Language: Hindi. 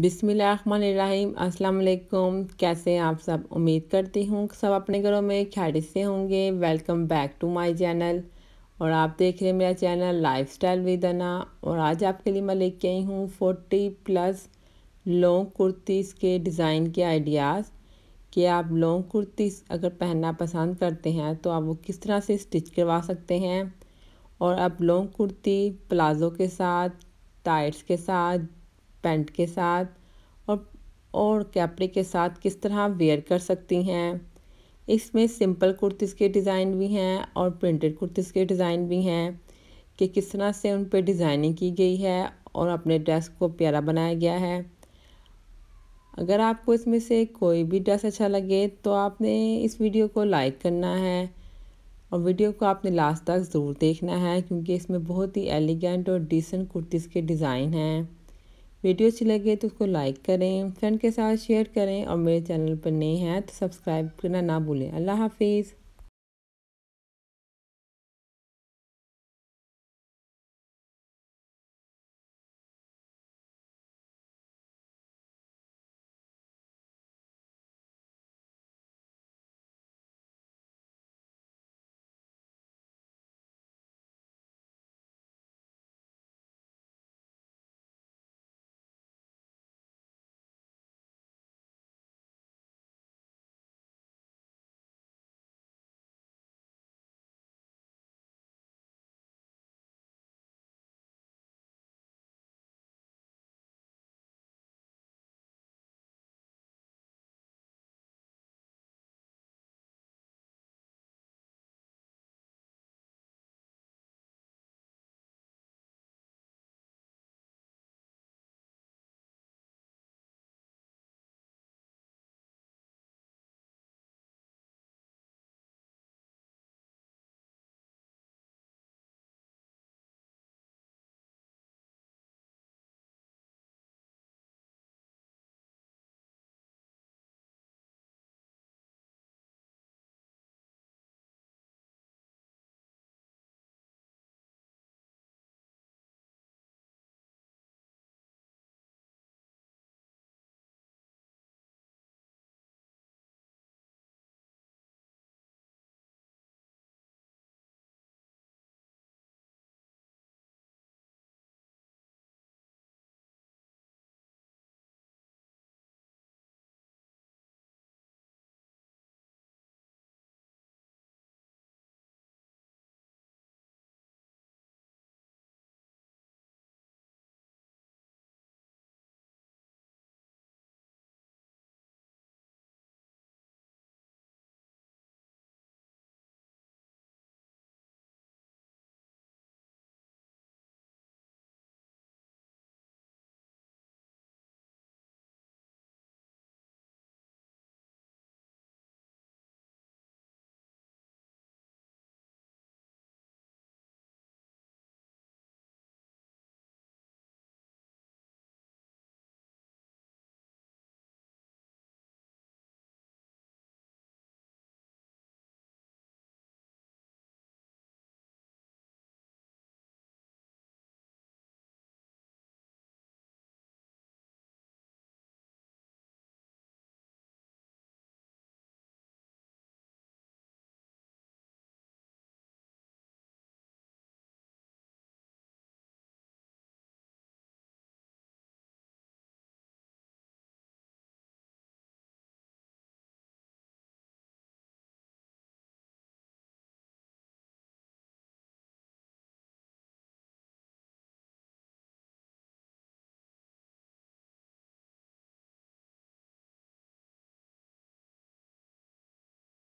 बिसमीम असलकुम कैसे हैं आप सब उम्मीद करती हूँ सब अपने घरों में खैरियत से होंगे welcome back to my channel और आप देख रहे हैं मेरा चैनल लाइफ स्टाइल विदना और आज आपके लिए मैं लेके आई हूँ फोर्टी प्लस लॉन्ग कुर्तीज़ के डिज़ाइन के आइडियाज़ कि आप लॉन्ग कुर्तीज़ अगर पहनना पसंद करते हैं तो आप वो किस तरह से स्टिच करवा सकते हैं और आप लॉन्ग कुर्ती प्लाज़ो के साथ टाइट्स के साथ पैंट के साथ और और कैपरे के साथ किस तरह वेयर कर सकती हैं इसमें सिंपल कुर्तीज़ के डिज़ाइन भी हैं और प्रिंटेड कुर्तीज़ के डिज़ाइन भी हैं कि किस तरह से उन पर डिज़ाइनिंग की गई है और अपने ड्रेस को प्यारा बनाया गया है अगर आपको इसमें से कोई भी ड्रेस अच्छा लगे तो आपने इस वीडियो को लाइक करना है और वीडियो को आपने लास्ट तक ज़रूर देखना है क्योंकि इसमें बहुत ही एलिगेंट और डिसेंट कुर्तीज़ के डिज़ाइन हैं वीडियो अच्छी लगे तो उसको लाइक करें फ्रेंड के साथ शेयर करें और मेरे चैनल पर नए हैं तो सब्सक्राइब करना ना भूलें अल्लाह हाफिज़